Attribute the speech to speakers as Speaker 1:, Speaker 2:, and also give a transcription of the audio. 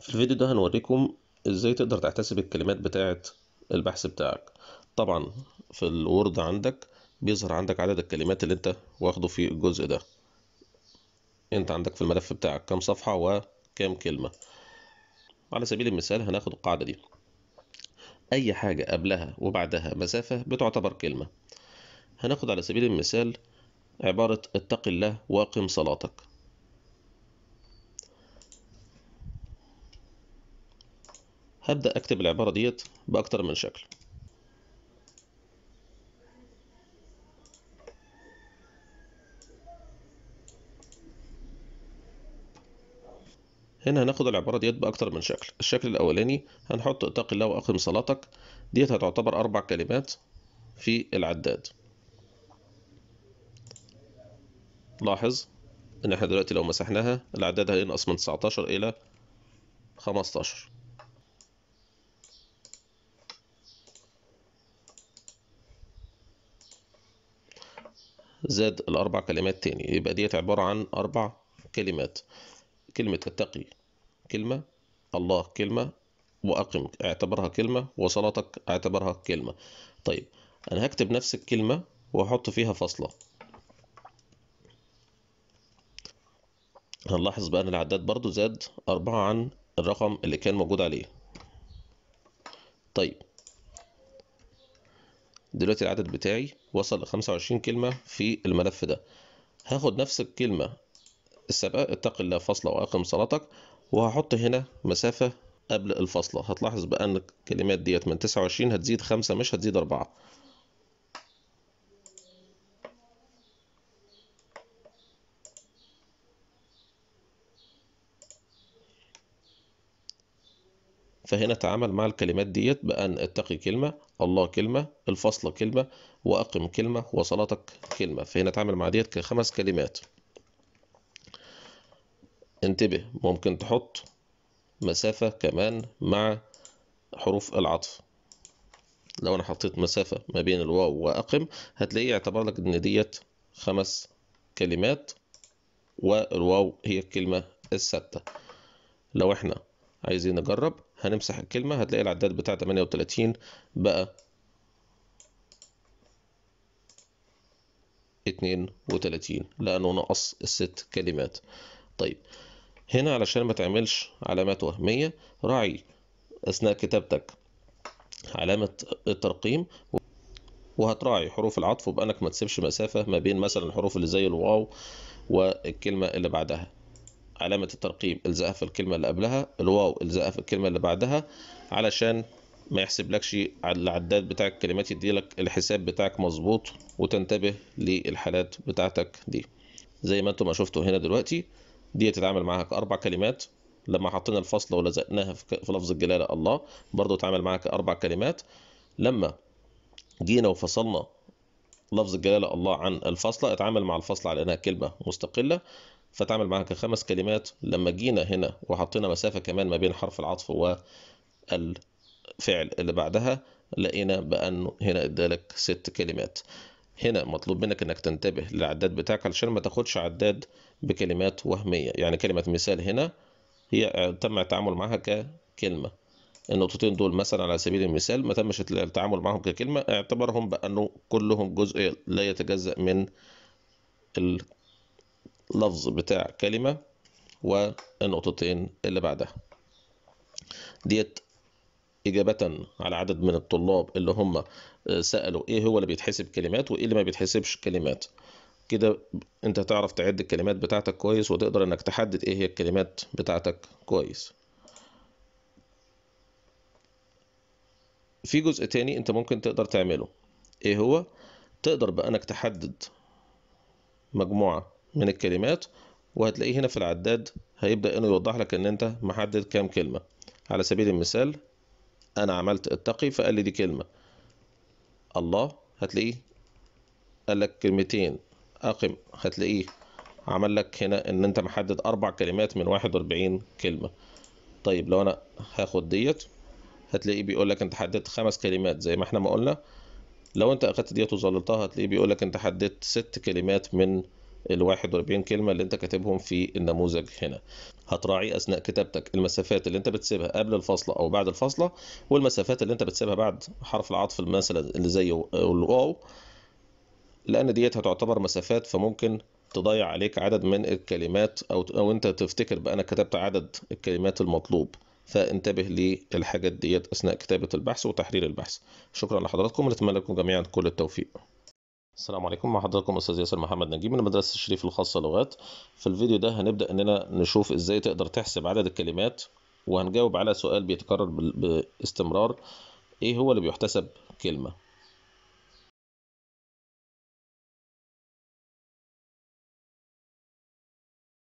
Speaker 1: في الفيديو ده هنوريكم ازاي تقدر تحتسب الكلمات بتاعة البحث بتاعك طبعا في الوورد عندك بيظهر عندك عدد الكلمات اللي انت واخده في الجزء ده انت عندك في الملف بتاعك كام صفحة وكام كلمة على سبيل المثال هناخد القاعدة دي أي حاجة قبلها وبعدها مسافة بتعتبر كلمة هناخد على سبيل المثال عبارة اتق الله واقم صلاتك هبدأ أكتب العبارة ديت بأكتر من شكل هنا هناخد العبارة ديت بأكتر من شكل الشكل الأولاني هنحط اتق الله وأقم صلاتك ديت هتعتبر أربع كلمات في العداد لاحظ إن احنا دلوقتي لو مسحناها العداد هينقص من 19 إلى 15 زاد الأربع كلمات تاني يبقى ديت عبارة عن أربع كلمات كلمة اتقي كلمة الله كلمة وأقم اعتبرها كلمة وصلاتك اعتبرها كلمة طيب أنا هكتب نفس الكلمة وأحط فيها فاصلة هنلاحظ بقى أن العداد برضو زاد أربعة عن الرقم اللي كان موجود عليه طيب دلوقتي العدد بتاعي وصل ل 25 كلمة في الملف ده هاخد نفس الكلمة السابقة اتق الله فصل وأقم صلاتك وهحط هنا مسافة قبل الفاصلة هتلاحظ بقى ان الكلمات ديت من 29 هتزيد 5 مش هتزيد 4 فهنا تعامل مع الكلمات ديت بأن اتقي كلمة الله كلمة الفصل كلمة وأقم كلمة وصلاتك كلمة فهنا تعامل مع ديت كخمس كلمات انتبه ممكن تحط مسافة كمان مع حروف العطف لو أنا حطيت مسافة ما بين الواو وأقم هتلاقيه يعتبر لك إن ديت خمس كلمات والواو هي الكلمة الثابتة لو احنا عايزين نجرب هنمسح الكلمة هتلاقي العداد بتاع 38 بقى 32 لأنه نقص الست كلمات طيب هنا علشان ما تعملش علامات وهمية راعي أثناء كتابتك علامة الترقيم وهتراعي حروف العطف وبأنك ما تسيبش مسافة ما بين مثلا الحروف اللي زي الواو والكلمة اللي بعدها علامة الترقيم إلزقها في الكلمة اللي قبلها الواو إلزقها في الكلمة اللي بعدها علشان ما يحسبلكش العداد بتاع الكلمات يديلك الحساب بتاعك مظبوط وتنتبه للحالات بتاعتك دي زي ما انتم ما شفتوا هنا دلوقتي دي تتعامل معاها كأربع كلمات لما حطينا الفصل ولزقناها في لفظ الجلالة الله برضو اتعامل معاها كأربع كلمات لما جينا وفصلنا لفظ الجلالة الله عن الفصلة اتعامل مع الفصلة على انها كلمة مستقلة فتعامل معاها كخمس كلمات لما جينا هنا وحطينا مسافة كمان ما بين حرف العطف والفعل اللي بعدها لقينا بأنه هنا ادالك ست كلمات هنا مطلوب منك انك تنتبه للعداد بتاعك علشان ما تاخدش عداد بكلمات وهمية يعني كلمة مثال هنا هي تم التعامل معها ككلمة النقطتين دول مثلا على سبيل المثال ما تمش التعامل معهم ككلمة اعتبرهم بأنه كلهم جزء لا يتجزأ من اللفظ بتاع كلمة والنقطتين اللي بعدها ديت إجابة على عدد من الطلاب اللي هم آه، سألوا إيه هو اللي بيتحسب كلمات وإيه اللي ما بيتحسبش كلمات كده أنت تعرف تعد الكلمات بتاعتك كويس وتقدر إنك تحدد إيه هي الكلمات بتاعتك كويس في جزء تاني أنت ممكن تقدر تعمله إيه هو تقدر بقى إنك تحدد مجموعة من الكلمات وهتلاقيه هنا في العداد هيبدأ انه يوضح لك ان انت محدد كام كلمة على سبيل المثال انا عملت التقي فقال لي دي كلمة الله هتلاقيه قال لك كلمتين اقم هتلاقيه عمل لك هنا ان انت محدد اربع كلمات من 41 كلمة طيب لو انا هاخد ديت هتلاقيه بيقول لك انت حددت خمس كلمات زي ما احنا ما قلنا لو انت اخدت ديت وظللتها هتلاقيه بيقول لك انت حددت ست كلمات من ال 41 كلمة اللي انت كاتبهم في النموذج هنا هتراعي اثناء كتابتك المسافات اللي انت بتسيبها قبل الفاصلة او بعد الفاصلة والمسافات اللي انت بتسيبها بعد حرف العطف مثلا اللي زي الواو لان ديت هتعتبر مسافات فممكن تضيع عليك عدد من الكلمات او او انت تفتكر بقى انا كتبت عدد الكلمات المطلوب فانتبه للحاجات ديت اثناء كتابه البحث وتحرير البحث شكرا لحضراتكم ونتمنى لكم جميعا كل التوفيق السلام عليكم مع حضراتكم استاذ ياسر محمد نجيب من مدرسه الشريف الخاصه لغات في الفيديو ده هنبدا اننا نشوف ازاي تقدر تحسب عدد الكلمات وهنجاوب على سؤال بيتكرر باستمرار ايه هو اللي بيحتسب كلمه